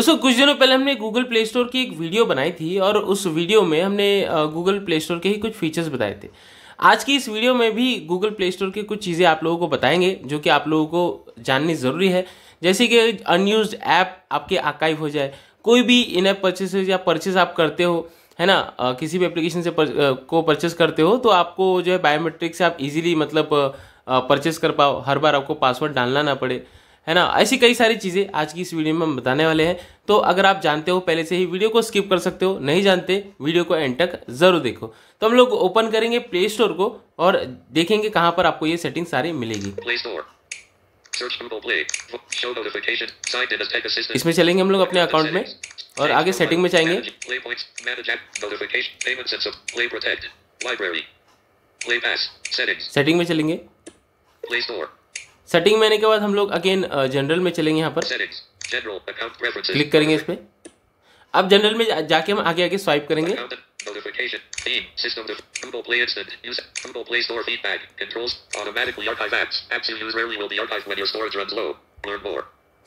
दोस्तों कुछ दिनों पहले हमने गूगल प्ले स्टोर की एक वीडियो बनाई थी और उस वीडियो में हमने गूगल प्ले स्टोर के ही कुछ फीचर्स बताए थे आज की इस वीडियो में भी गूगल प्ले स्टोर की कुछ चीज़ें आप लोगों को बताएंगे जो कि आप लोगों को जाननी ज़रूरी है जैसे कि अनयूज ऐप आपके आकाइव हो जाए कोई भी इन ऐप परचेस या परचेस आप करते हो है ना आ, किसी भी एप्लीकेशन से पर, आ, को परचेस करते हो तो आपको जो है बायोमेट्रिक से आप इजीली मतलब परचेस कर पाओ हर बार आपको पासवर्ड डालना ना पड़े है ना ऐसी कई सारी चीज़ें आज की इस वीडियो में हम बताने वाले हैं तो अगर आप जानते हो पहले से ही वीडियो को स्किप कर सकते हो नहीं जानते वीडियो को एंड तक जरूर देखो तो हम लोग ओपन करेंगे प्ले स्टोर को और देखेंगे कहाँ पर आपको ये सेटिंग सारी मिलेगी इसमें चलेंगे हम लोग अपने अकाउंट में और आगे सेटिंग में जाएंगे सेटिंग में चलेंगे सेटिंग में आने के बाद हम लोग अगेन जनरल uh, में चलेंगे यहाँ पर क्लिक करेंगे इस पर अब जनरल में जा, जाके हम आगे आगे स्वाइप करेंगे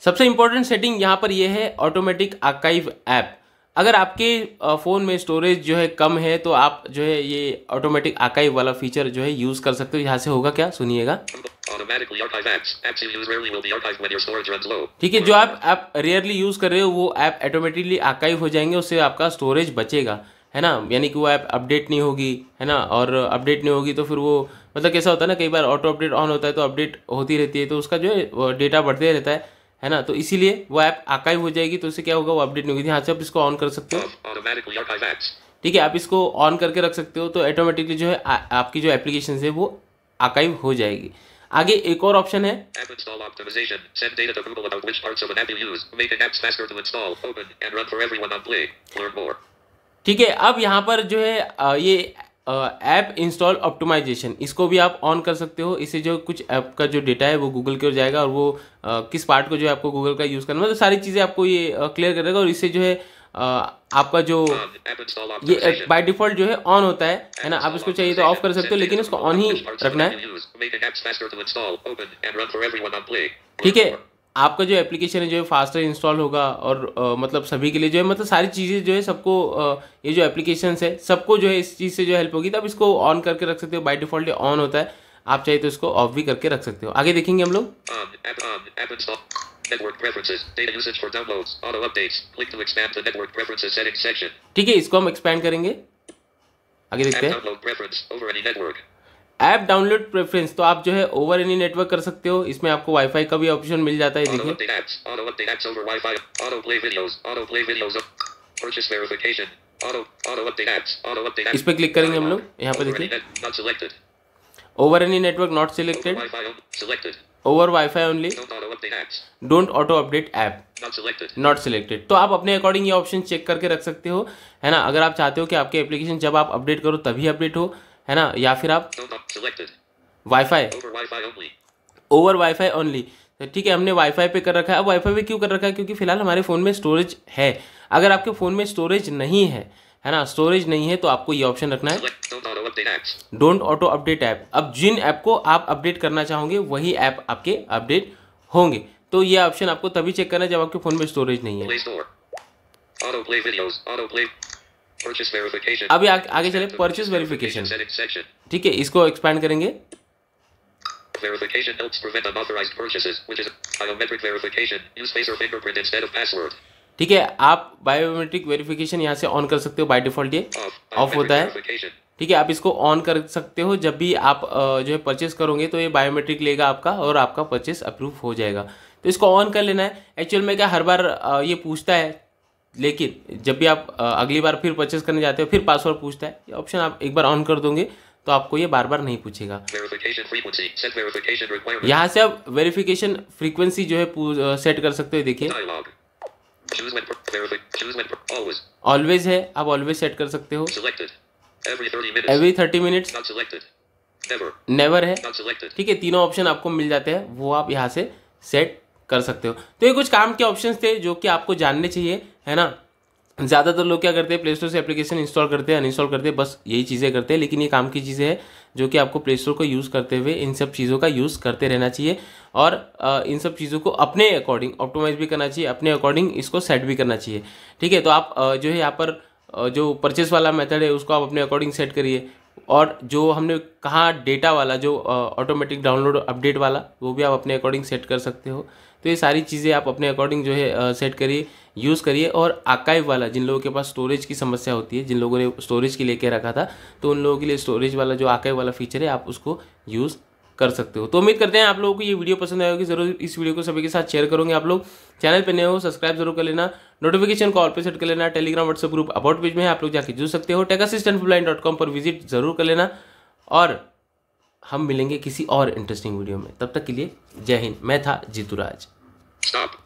सबसे इम्पोर्टेंट सेटिंग यहाँ पर यह है ऑटोमेटिक आर्काइव ऐप अगर आपके फ़ोन uh, में स्टोरेज जो है कम है तो आप जो है ये ऑटोमेटिक आकाइव वाला फीचर जो है यूज़ कर सकते हो यहाँ से होगा क्या सुनिएगा ठीक है जो आप आप रेयरली यूज कर रहे हो वो ऐप ऑटोमेटिकली आकाइव हो जाएंगे उससे आपका स्टोरेज बचेगा है ना यानी कि वो ऐप अपडेट नहीं होगी है ना और अपडेट नहीं होगी तो फिर वो मतलब कैसा होता है ना कई बार ऑटो अपडेट ऑन होता है तो अपडेट होती रहती है तो उसका जो है डेटा बढ़ते रहता है है ना तो इसीलिए वो ऐप आकाइव हो जाएगी तो उससे क्या होगा वो अपडेट नहीं होगी यहाँ से आप इसको ऑन कर सकते हो ठीक है आप इसको ऑन करके रख सकते हो तो ऑटोमेटिकली जो है आ, आपकी जो एप्लीकेशन है वो आकाइव हो जाएगी आगे एक और ऑप्शन है ठीक है अब यहाँ पर जो है ये ऐप इंस्टॉल ऑप्टिमाइजेशन इसको भी आप ऑन कर सकते हो इससे जो कुछ ऐप का जो डेटा है वो गूगल की ओर जाएगा और वो किस पार्ट को जो है आपको गूगल का यूज़ करना मतलब सारी चीज़ें आपको ये क्लियर करेगा और इससे जो है आपका जो हाँ, तो ये बाय डिफॉल्ट जो है ऑन होता है है ना आप इसको चाहिए तो ऑफ कर सकते हो लेकिन इसको ऑन ही रखना है ठीक है आपका जो एप्लीकेशन है जो है फास्टर इंस्टॉल होगा और आ, मतलब सभी के लिए जो है मतलब सारी चीज़ें जो है सबको ये जो एप्लीकेशन है सबको जो है इस चीज़ से जो हेल्प होगी तो आप इसको ऑन करके रख सकते हो बाई डिफॉल्ट ऑन होता है आप चाहे तो इसको ऑफ भी करके रख सकते हो आगे देखेंगे हम लोग um, um, Network preferences, data usage for downloads, auto updates. Click to expand the network preferences settings section. ठीक है इसको हम एक्सपैंड करेंगे आगे देखते हैं ऐप डाउनलोड प्रेफरेंस तो आप जो है ओवर एनी नेटवर्क कर सकते हो इसमें आपको वाईफाई का भी ऑप्शन मिल जाता है देखिए इस पे क्लिक करेंगे हम लोग यहाँ पे देखिए over any network not selected over wifi only don't auto update app not selected तो आप अपने अकॉर्डिंग ये ऑप्शन चेक करके रख सकते हो है ना अगर आप चाहते हो कि आपके एप्लीकेशन जब आप अपडेट करो तभी अपडेट हो है ना या फिर आप वाईफाई ओवर वाईफाई ओनली ठीक है हमने वाईफाई पे कर रखा है अब वाईफाई पे क्यों कर रखा है क्योंकि फिलहाल हमारे फ़ोन में स्टोरेज है अगर आपके फ़ोन में स्टोरेज नहीं है है ना स्टोरेज नहीं है तो आपको ये ऑप्शन रखना है डोंट ऑटो अपडेट ऐप अब जिन ऐप को आप अपडेट करना चाहोगे वही ऐप आप आपके अपडेट होंगे तो ये ऑप्शन आपको तभी चेक करना है जब आपके फ़ोन में स्टोरेज नहीं है अभी आ, आगे चले परचेज वेरिफिकेशन ठीक है इसको एक्सपैंड करेंगे Verification helps prevent unauthorized purchases, which is biometric verification. Use face or fingerprint instead of password. ठीक है आप बायोमेट्रिक वेरिफिकेशन यहाँ से ऑन कर सकते हो बाय डिफॉल्ट ये ऑफ oh, होता है ठीक है आप इसको ऑन कर सकते हो जब भी आप जो है परचेस करोगे तो ये बायोमेट्रिक लेगा आपका और आपका परचेस अप्रूव हो जाएगा तो इसको ऑन कर लेना है एक्चुअल में क्या हर बार ये पूछता है लेकिन जब भी आप अगली बार फिर परचेस करने जाते हो फिर पासवर्ड पूछता है ये ऑप्शन आप एक बार ऑन कर दोगे तो आपको ये बार बार नहीं पूछेगा यहाँ से आप वेरिफिकेशन फ्रीक्वेंसी जो है सेट कर सकते हो देखिए ऑलवेज है आप ऑलवेज सेट कर सकते हो एवरी थर्टी मिनट नेवर है ठीक है तीनों ऑप्शन आपको मिल जाते हैं वो आप यहाँ से सेट कर सकते हो तो ये कुछ काम के ऑप्शंस थे जो कि आपको जानने चाहिए है ना ज़्यादातर लोग क्या करते हैं प्ले स्टोर से एप्लीकेशन इंस्टॉल करते हैं अनइंस्टॉल करते हैं बस यही चीज़ें करते हैं लेकिन ये काम की चीज़ें हैं जो कि आपको प्ले स्टोर को यूज़ करते हुए इन सब चीज़ों का यूज़ करते रहना चाहिए और इन सब चीज़ों को अपने अकॉर्डिंग ऑप्टोमाइज़ भी करना चाहिए अपने अकॉर्डिंग इसको सेट भी करना चाहिए ठीक है तो आप जो है यहाँ पर जो परचेस वाला मेथड है उसको आप अपने अकॉर्डिंग सेट करिए और जो हमने कहा डेटा वाला जो ऑटोमेटिक डाउनलोड अपडेट वाला वो भी आप अपने अकॉर्डिंग सेट कर सकते हो तो ये सारी चीज़ें आप अपने अकॉर्डिंग जो है सेट करिए यूज़ करिए और आकाइव वाला जिन लोगों के पास स्टोरेज की समस्या होती है जिन लोगों ने स्टोरेज के लेके रखा था तो उन लोगों के लिए स्टोरेज वाला जो आकाइव वाला फीचर है आप उसको यूज़ कर सकते हो तो उम्मीद करते हैं आप लोगों को ये वीडियो पसंद आया होगी जरूर इस वीडियो को सभी के साथ शेयर करोगे आप लोग चैनल पर नए हो सब्सक्राइब जरूर कर लेना नोटिफिकेशन कॉल पर सेट कर लेना Telegram WhatsApp group about page में आप लोग जाके जुड़ सकते हो टेक असिस्टेंट डॉट कॉम पर विजिट जरूर कर लेना और हम मिलेंगे किसी और इंटरेस्टिंग वीडियो में तब तक के लिए जय हिंद मैं था जीतू राज